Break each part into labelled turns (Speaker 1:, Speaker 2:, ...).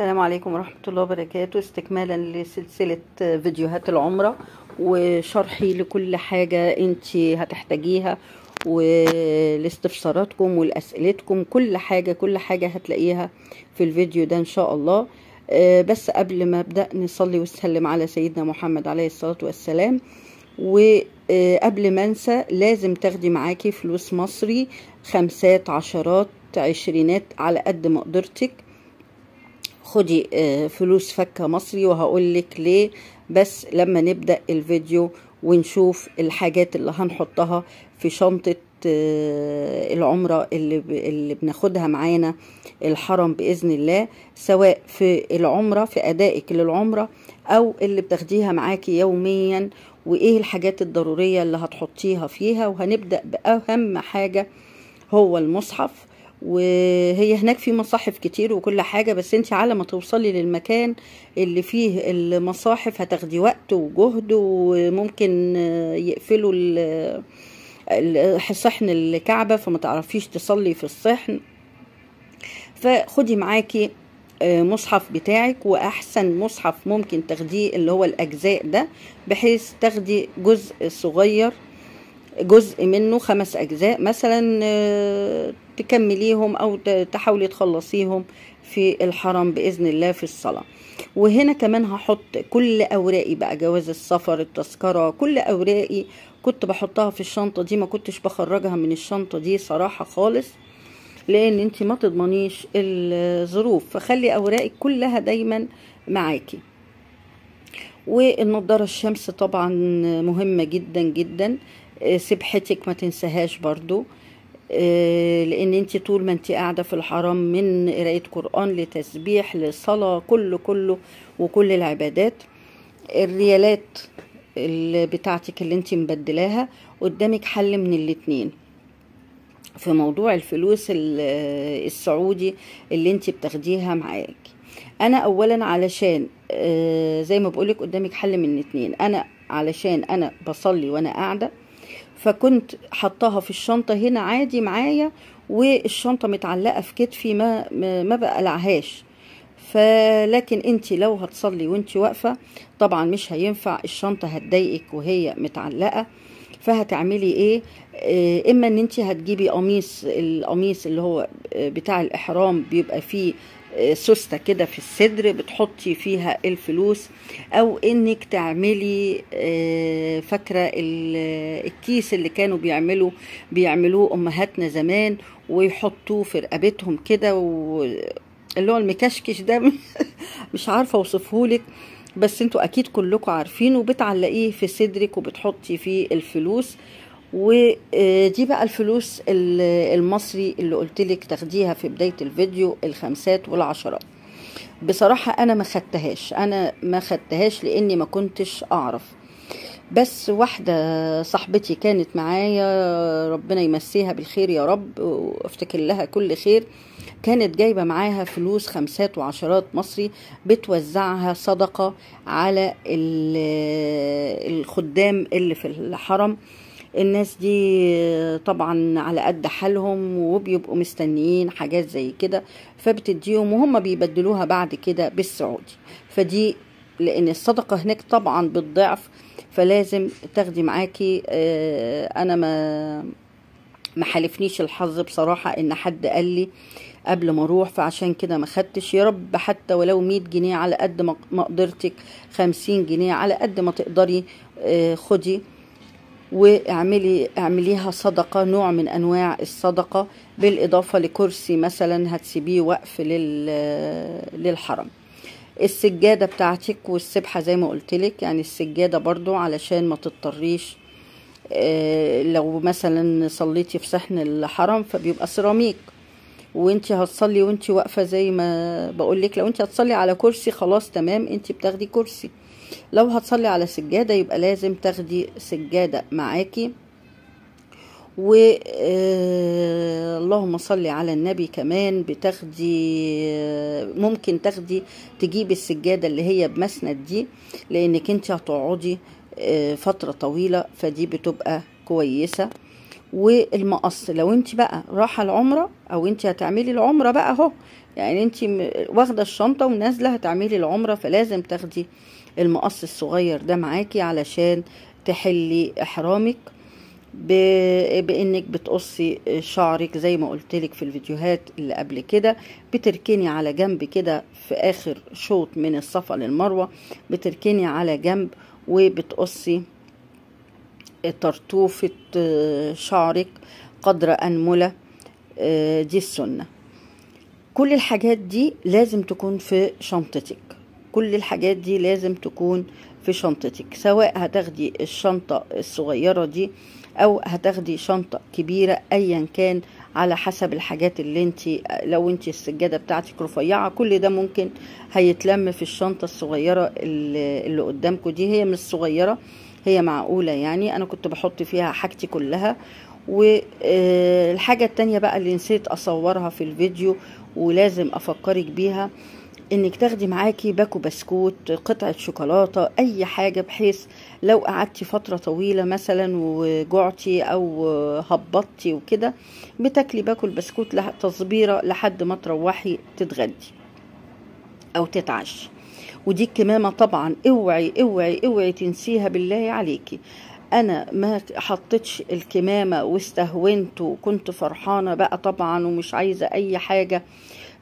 Speaker 1: السلام عليكم ورحمة الله وبركاته استكمالا لسلسلة فيديوهات العمرة وشرحي لكل حاجة انت هتحتاجيها والاستفساراتكم والأسئلتكم كل حاجة كل حاجة هتلاقيها في الفيديو ده ان شاء الله آه، بس قبل ما ابدأ نصلي ونسلم على سيدنا محمد عليه الصلاة والسلام وقبل ما انسى لازم تاخدي معاكي فلوس مصري خمسات عشرات عشرينات على قد مقدرتك خدي آه، فلوس فكة مصري وهقول لك ليه بس لما نبدأ الفيديو ونشوف الحاجات اللي هنحطها في شنطة آه، العمرة اللي, اللي بناخدها معانا الحرم بإذن الله سواء في العمرة في أدائك للعمرة أو اللي بتاخديها معاكي يوميا وإيه الحاجات الضرورية اللي هتحطيها فيها وهنبدأ بأهم حاجة هو المصحف وهي هناك في مصاحف كتير وكل حاجة بس انت على ما توصلي للمكان اللي فيه المصاحف هتاخدي وقت وجهد وممكن يقفلوا صحن الكعبة فما تعرفيش تصلي في الصحن فخدي معاكي آه، مصحف بتاعك واحسن مصحف ممكن تاخديه اللي هو الاجزاء ده بحيث تاخدي جزء صغير جزء منه خمس أجزاء مثلا آه، تكمليهم أو تحاولي تخلصيهم في الحرم بإذن الله في الصلاة وهنا كمان هحط كل أوراقي بقى جواز السفر التذكرة كل أوراقي كنت بحطها في الشنطة دي ما كنتش بخرجها من الشنطة دي صراحة خالص لان انت ما تضمنيش الظروف فخلي اوراقك كلها دايما معاكي والنضاره الشمس طبعا مهمه جدا جدا آه، سبحتك ما تنساهاش برضو آه، لان انت طول ما انت قاعده في الحرام من قرايه قران لتسبيح لصلاه كله كله وكل العبادات الريالات اللي بتاعتك اللي انت مبدلاها قدامك حل من الاتنين في موضوع الفلوس السعودي اللي انت بتاخديها معاك انا اولا علشان آه، زي ما بقولك قدامك حل من الاتنين انا علشان انا بصلي وانا قاعده فكنت حطاها في الشنطة هنا عادي معايا والشنطة متعلقة في كتفي ما ما بقلعهاش فلكن انت لو هتصلي وانت واقفة طبعا مش هينفع الشنطة هتضايقك وهي متعلقة فهتعملي ايه اه، اما ان انت هتجيبي قميص القميص اللي هو اه، بتاع الاحرام بيبقى فيه سوسته كده في الصدر بتحطي فيها الفلوس او انك تعملي آه، فاكره الكيس اللي كانوا بيعملوا بيعملوه امهاتنا زمان ويحطوه في رقبتهم كده اللي هو المكشكش ده مش عارفه اوصفهولك بس انتوا اكيد كلكم عارفينه بتعلقيه في صدرك وبتحطي فيه الفلوس ودي بقى الفلوس المصري اللي قلتلك تاخديها في بداية الفيديو الخمسات والعشرات بصراحة أنا ما خدتهاش أنا ما خدتهاش لأني ما كنتش أعرف بس واحدة صاحبتي كانت معايا ربنا يمسيها بالخير يا رب وافتكر لها كل خير كانت جايبة معاها فلوس خمسات وعشرات مصري بتوزعها صدقة على الخدام اللي في الحرم الناس دي طبعا على قد حالهم وبيبقوا مستنيين حاجات زي كده فبتديهم وهم بيبدلوها بعد كده بالسعودي فدي لان الصدقه هناك طبعا بالضعف فلازم تاخدي معاكي آه، انا ما ما حالفنيش الحظ بصراحه ان حد قال لي قبل ما اروح فعشان كده ما خدتش يا رب حتى ولو مية جنيه على قد ما قدرتك خمسين جنيه على قد ما تقدري آه، خدي واعملي اعمليها صدقه نوع من انواع الصدقه بالاضافه لكرسي مثلا هتسيبيه وقف للحرم السجاده بتاعتك والسبحه زي ما قلت لك يعني السجاده برضو علشان ما تضطريش آه، لو مثلا صليتي في صحن الحرم فبيبقى سيراميك وانت هتصلي وانت واقفه زي ما بقولك لو انت هتصلي على كرسي خلاص تمام انت بتاخدي كرسي لو هتصلي على سجادة يبقى لازم تاخدي سجادة معاكي و آه، اللهم صل على النبي كمان بتاخدي آه، ممكن تاخدي تجيبي السجاده اللي هي بمسند دي لانك انت هتقعدي آه، فتره طويله فدي بتبقى كويسه والمقص لو انت بقى راحة العمره او انت هتعملي العمره بقى اهو يعني انت واخده الشنطه ونازله هتعملي العمره فلازم تاخدي المقص الصغير ده معاكي علشان تحلي احرامك بانك بتقصي شعرك زي ما قلتلك في الفيديوهات اللي قبل كده بتركني على جنب كده في اخر شوط من الصفا للمروه بتركني على جنب وبتقصي طرطوفه آه، شعرك قدر انمله آه، دي السنه كل الحاجات دي لازم تكون في شنطتك كل الحاجات دي لازم تكون في شنطتك سواء هتاخدي الشنطة الصغيرة دي او هتاخدي شنطة كبيرة ايا كان على حسب الحاجات اللي انت لو انت السجادة بتاعتك رفيعة كل ده ممكن هيتلم في الشنطة الصغيرة اللي, اللي قدامكم دي هي مش صغيرة هي معقولة يعني انا كنت بحط فيها حاجتي كلها والحاجة آه، التانية بقى اللي نسيت اصورها في الفيديو ولازم افكرك بيها انك تاخدي معاكي باكو بسكوت قطعه شوكولاته اي حاجه بحيث لو قعدتي فتره طويله مثلا وجعتي او هبطتي وكده بتاكلي باكو البسكوت تصبيره لحد ما تروحي تتغدي او تتعشي ودي الكمامه طبعا اوعي اوعي اوعي تنسيها بالله عليكي انا ما حطيتش الكمامه واستهونت وكنت فرحانه بقى طبعا ومش عايزه اي حاجه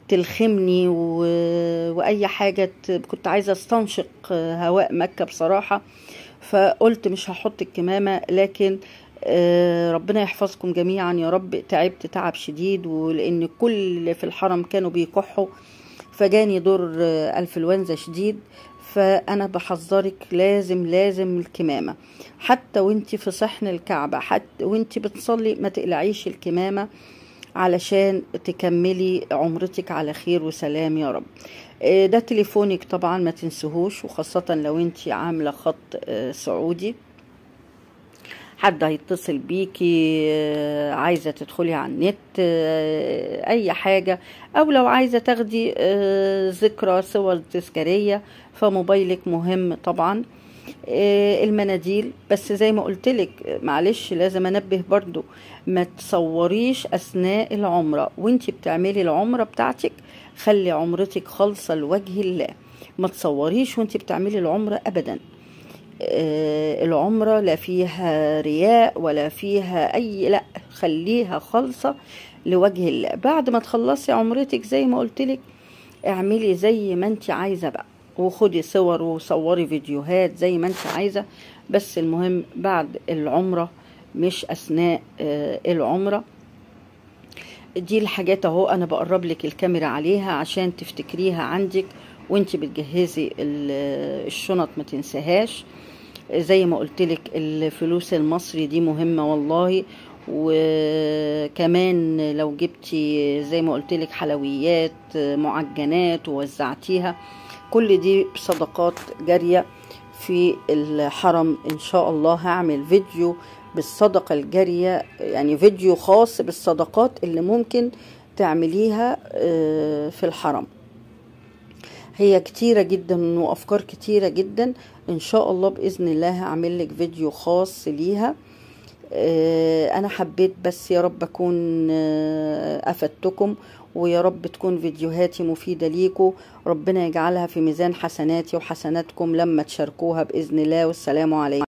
Speaker 1: تلخمني و... واي حاجه ت... كنت عايزه استنشق هواء مكه بصراحه فقلت مش هحط الكمامه لكن آه، ربنا يحفظكم جميعا يا رب تعبت تعب شديد ولان كل اللي في الحرم كانوا بيكحوا فجاني دور آه، انفلونزا شديد فانا بحذرك لازم لازم الكمامه حتى وانت في صحن الكعبه حتى وانت بتصلي ما تقلعيش الكمامه علشان تكملي عمرتك على خير وسلام يا رب آه، ده تليفونك طبعا ما تنسهوش وخاصة لو انت عاملة خط آه، سعودي حد هيتصل بيكي آه، عايزة تدخلي على النت أي حاجة أو لو عايزة تاخدي ذكرى صور تذكارية فموبايلك مهم طبعا آه، المناديل بس زي ما قلت لك معلش لازم انبه برضو ما تصوريش اثناء العمره وانت بتعملي العمره بتاعتك خلي عمرتك خالصه لوجه الله ما تصوريش وانت بتعملي العمره ابدا آه، العمره لا فيها رياء ولا فيها اي لا خليها خالصه لوجه الله بعد ما تخلصي عمرتك زي ما قلت لك اعملي زي ما انت عايزه بقى وخدي صور وصوري فيديوهات زي ما انت عايزة بس المهم بعد العمرة مش أثناء آه، العمرة دي الحاجات اهو انا بقرب لك الكاميرا عليها عشان تفتكريها عندك وانت بتجهزي آه، الشنط ما تنسهاش زي ما قلت لك الفلوس المصري دي مهمه والله وكمان لو جبتي زي ما قلت لك حلويات آه، معجنات ووزعتيها كل دي صدقات جارية في الحرم ان شاء الله هعمل فيديو بالصدقة الجارية يعني فيديو خاص بالصدقات اللي ممكن تعمليها آه، في الحرم هي كتيرة جدا وافكار كتيرة جدا ان شاء الله باذن الله هعمل لك فيديو خاص ليها آه، انا حبيت بس يا رب اكون آه، افدتكم ويا رب تكون فيديوهاتي مفيدة ليكم ربنا يجعلها في ميزان حسناتي وحسناتكم لما تشاركوها بإذن الله والسلام عليكم